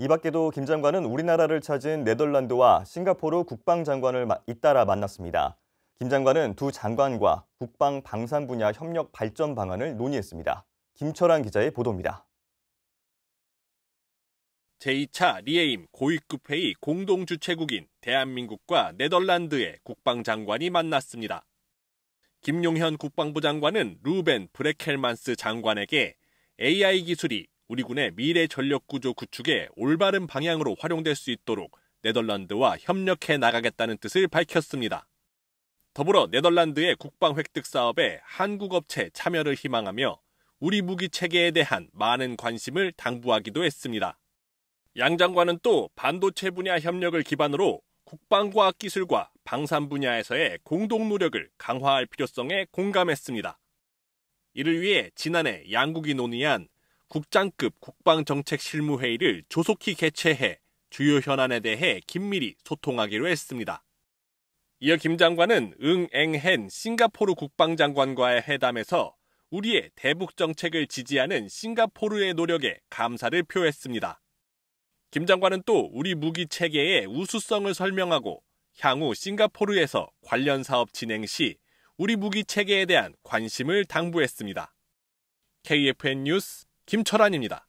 이 밖에도 김 장관은 우리나라를 찾은 네덜란드와 싱가포르 국방장관을 잇따라 만났습니다. 김 장관은 두 장관과 국방 방산 분야 협력 발전 방안을 논의했습니다. 김철환 기자의 보도입니다. 제2차 리에임 고위급 회의 공동 주최국인 대한민국과 네덜란드의 국방장관이 만났습니다. 김용현 국방부 장관은 루벤 브레켈만스 장관에게 AI 기술이 우리 군의 미래 전력 구조 구축에 올바른 방향으로 활용될 수 있도록 네덜란드와 협력해 나가겠다는 뜻을 밝혔습니다. 더불어 네덜란드의 국방 획득 사업에 한국 업체 참여를 희망하며 우리 무기 체계에 대한 많은 관심을 당부하기도 했습니다. 양 장관은 또 반도체 분야 협력을 기반으로 국방과학기술과 방산 분야에서의 공동 노력을 강화할 필요성에 공감했습니다. 이를 위해 지난해 양국이 논의한 국장급 국방정책 실무회의를 조속히 개최해 주요 현안에 대해 긴밀히 소통하기로 했습니다. 이어 김 장관은 응앵헨 싱가포르 국방장관과의 회담에서 우리의 대북 정책을 지지하는 싱가포르의 노력에 감사를 표했습니다. 김 장관은 또 우리 무기 체계의 우수성을 설명하고 향후 싱가포르에서 관련 사업 진행 시 우리 무기 체계에 대한 관심을 당부했습니다. KFN 뉴스 김철환입니다.